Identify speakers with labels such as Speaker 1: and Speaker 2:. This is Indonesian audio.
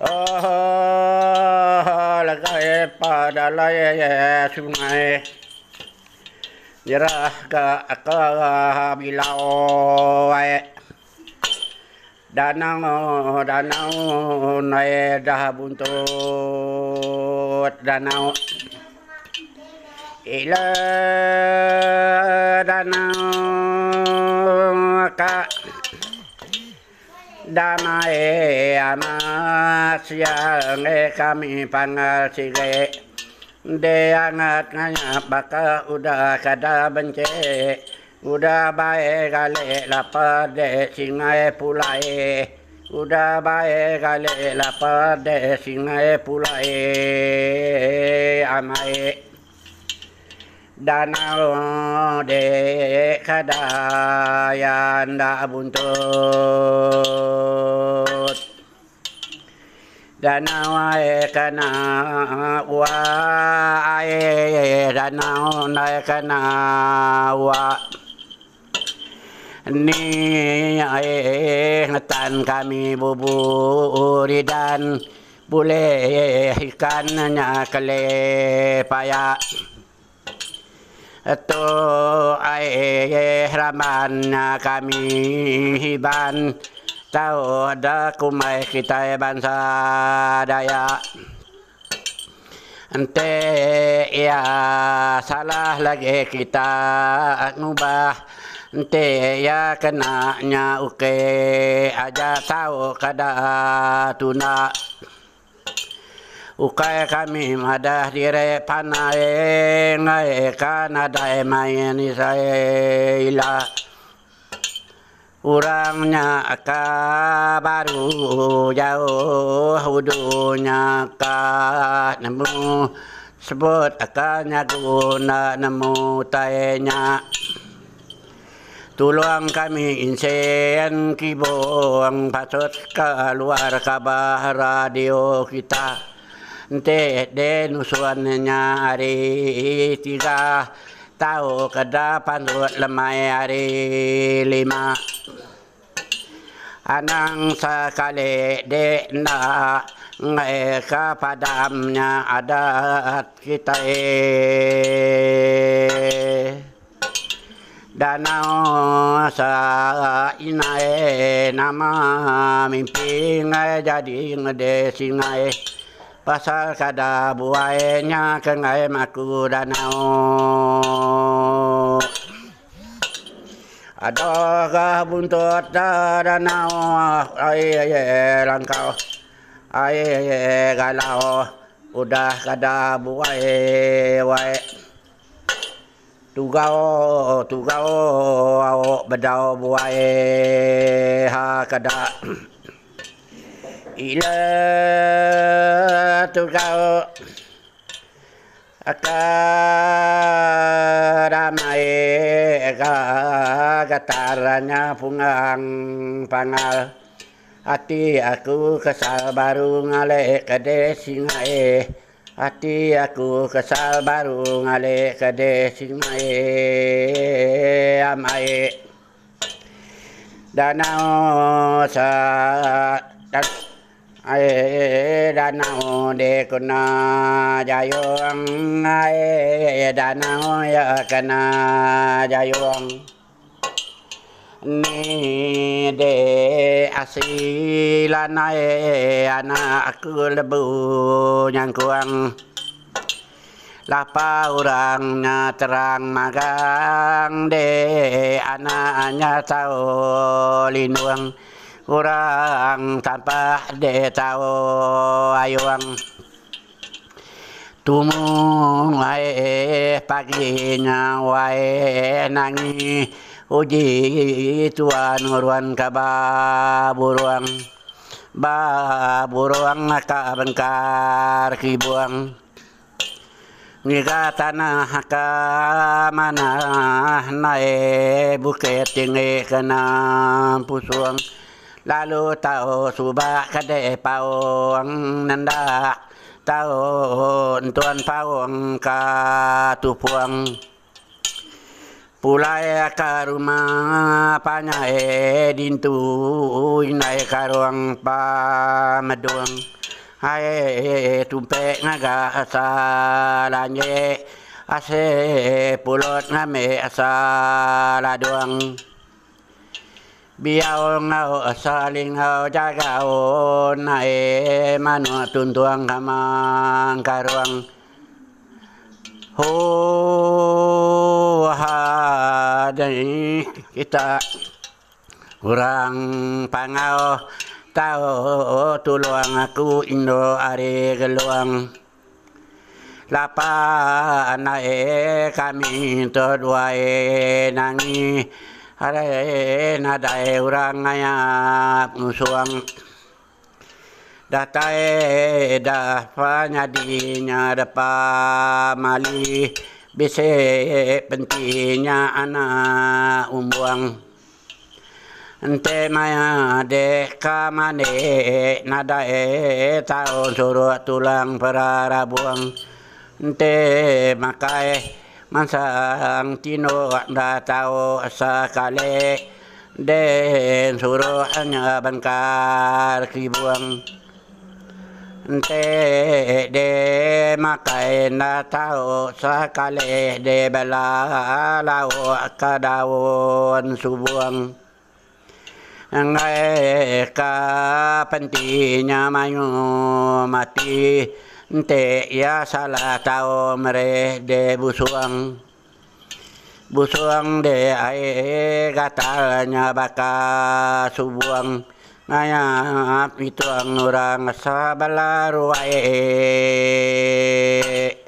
Speaker 1: Oh padasungai eh, menyerah eh. danang danau na untuk danau danaukak danae amasya nge kami pangal sige de angat nganya baka udah kada bence udah bae gale lapar de singae pulae udah bae gale lapar de singae pulae amae danau de yang da buntut danau ae kana wa ae danau nae kana wa ni ae ngetan kami buburi dan boleh ikannya kelepayak tu ai raman kami hiban tau ada kumai kita bangsa daya ente ya salah lagi kita ngubah ente ya kenanya uke aja tahu kada tuna ukae kami madah dire panae ngae kanada mayeni sae ila Urangnya ka baru jauh hudunya ka nemu sebut akanya guna nemu tayenya Tulang kami insen kibong patut keluar kabar radio kita te de nusuannya hari tiga tahu kada pandut lemai hari lima anang sekali de na mereka padamnya adat kita danau sa inae nama mimpi ngai jadi ngede singae pasal kada buainya kengai aku danau Adakah buntut danau ayeye langkau ayeye galau Udah kada buai wae Tugao tugao au bedau buai ha kada ilah tukau Akaramai Gataranya pungang pangal Hati aku kesal baru ngalek kede singae Hati aku kesal baru ngalek kede singae amai, Danau sa ai đa nào đề ae danau ya con na ni de asila na e ana aku lebu yang kuang lapa orangnya terang magang de anaknya tahu lindung orang tanpa de tahu ayuang tumung ae paginya wae nangi uji tuan uruan kababuruang baburuang kabengkar kibuang Nika tanah ka mana nae bukit tinggi kena pusuang lalu tahu subah kade paung nanda tahu tuan paung ka tupuang pulai ka rumah panyae dintu inai karuang meduang hai tumpe ngaga asalanye ase pulot ngame asaladuang biao ngau saling ngau jagao nae mano tuntuang kamang karuang ho ha dai kita kurang pangau tao tuluang aku indo are geluang lapa nae kami to duae nangi ada eh, nada e urang ngaya musuang. Data e da fanya dinya mali bise pentingnya anak umbuang. Ente maya deka mane nada e tahun suruh tulang perara buang. Ente makae Masang tino da tau sakale den suruh bankar kibuang te de makai na tau sakale de bela lau kadawon subuang ngai ka pentinya mayu mati Nte ya salah tahu mere de busuang busuang de ae katanya baka subuang api tuang nurang sabalaru ae